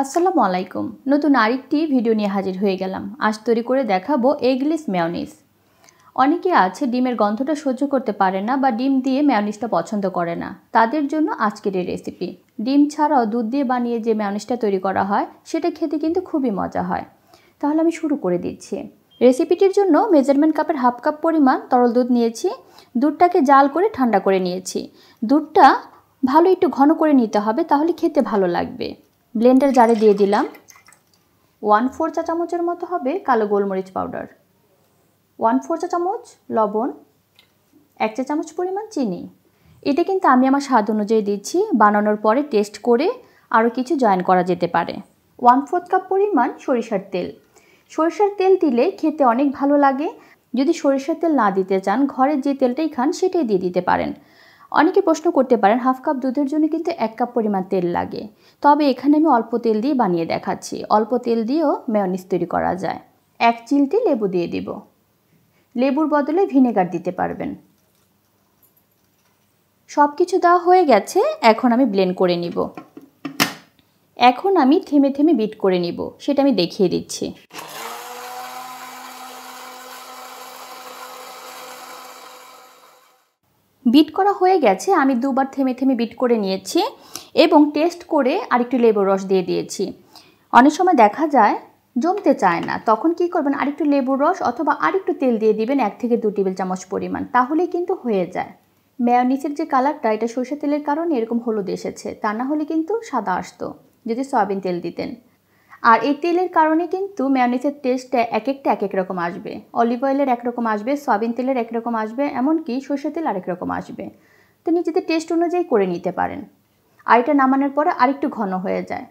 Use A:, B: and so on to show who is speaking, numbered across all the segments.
A: আসসালামু আলাইকুম নতুন আরেকটি ভিডিও নিয়ে হাজির হয়ে গেলাম আজ তৈরি করে দেখাবো এগলিস ম্যাওনিস অনেকে আছে ডিমের গন্ধটা সহ্য করতে পারে না বা ডিম দিয়ে ম্যাওনিসটা পছন্দ করে না তাদের জন্য আজকের এই রেসিপি ডিম ছাড়াও দুধ দিয়ে বানিয়ে যে ম্যাওনিসটা তৈরি করা হয় সেটা খেতে কিন্তু খুবই মজা হয় তাহলে আমি শুরু করে দিচ্ছি রেসিপিটির জন্য মেজারমেন্ট কাপের হাফ কাপ পরিমাণ তরল দুধ নিয়েছি দুধটাকে জাল করে ঠান্ডা করে নিয়েছি দুধটা ভালো একটু ঘন করে নিতে হবে তাহলে খেতে ভালো লাগবে ব্লেন্ডার জারে দিয়ে দিলাম ওয়ান ফোর চা চামচের মতো হবে কালো গোলমরিচ পাউডার ওয়ান ফোর চা চামচ লবণ এক চা চামচ পরিমাণ চিনি এটা কিন্তু আমি আমার স্বাদ অনুযায়ী দিচ্ছি বানানোর পরে টেস্ট করে আরও কিছু জয়েন করা যেতে পারে ওয়ান ফোর্থ কাপ পরিমাণ সরিষার তেল সরিষার তেল দিলে খেতে অনেক ভালো লাগে যদি সরিষার তেল না দিতে চান ঘরে যে তেলটাই খান সেটাই দিয়ে দিতে পারেন অনেকে প্রশ্ন করতে পারেন হাফ কাপ দুধের জন্য কিন্তু এক কাপ পরিমাণ তেল লাগে তবে এখানে আমি অল্প তেল দিয়ে বানিয়ে দেখাচ্ছি অল্প তেল দিয়েও মেয়নিস তৈরি করা যায় এক চিলটি লেবু দিয়ে দিব লেবুর বদলে ভিনেগার দিতে পারবেন সব কিছু দেওয়া হয়ে গেছে এখন আমি ব্লেন্ড করে নিব এখন আমি থেমে থেমে বিট করে নিব সেটা আমি দেখিয়ে দিচ্ছি বিট করা হয়ে গেছে আমি দুবার থেমে থেমে বিট করে নিয়েছি এবং টেস্ট করে আরেকটু লেবুর রস দিয়ে দিয়েছি অনেক সময় দেখা যায় জমতে চায় না তখন কি করবেন আরেকটু লেবুর রস অথবা আরেকটু তেল দিয়ে দিবেন এক থেকে দু টেবিল চামচ পরিমাণ তাহলেই কিন্তু হয়ে যায় নিচের যে কালারটা এটা সরষের তেলের কারণে এরকম হলুদ এসেছে তা না হলে কিন্তু সাদা আসতো যদি সয়াবিন তেল দিতেন আর এই তেলের কারণে কিন্তু ম্যানিসের টেস্টটা এক একটা এক এক রকম আসবে অলিভ অয়েলের একরকম আসবে সয়াবিন তেলের একরকম আসবে এমনকি সর্ষের তেল আরেক রকম আসবে তো নিজেদের টেস্ট অনুযায়ী করে নিতে পারেন আর এটা নামানোর পরে আরেকটু ঘন হয়ে যায়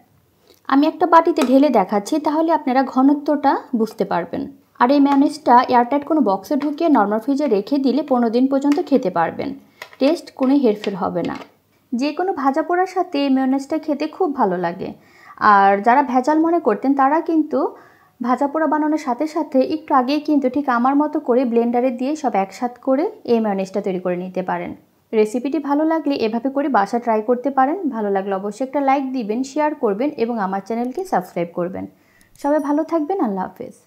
A: আমি একটা বাটিতে ঢেলে দেখাচ্ছি তাহলে আপনারা ঘনত্বটা বুঝতে পারবেন আর এই ম্যানিসটা এয়ারটাইট কোনো বক্সে ঢুকিয়ে নর্মাল ফ্রিজে রেখে দিলে পনেরো দিন পর্যন্ত খেতে পারবেন টেস্ট কোনো হেরফের হবে না যে কোনো ভাজা পোড়ার সাথে এই ম্যানিসটা খেতে খুব ভালো লাগে আর যারা ভেজাল মনে করতেন তারা কিন্তু ভাজা পোড়া বানানোর সাথে সাথে একটু আগেই কিন্তু ঠিক আমার মতো করে ব্লেন্ডারে দিয়ে সব একসাথ করে এই ম্যানেজটা তৈরি করে নিতে পারেন রেসিপিটি ভালো লাগলে এভাবে করে বাসা ট্রাই করতে পারেন ভালো লাগলে অবশ্যই একটা লাইক দিবেন শেয়ার করবেন এবং আমার চ্যানেলকে সাবস্ক্রাইব করবেন সবাই ভালো থাকবেন আল্লাহ হাফেজ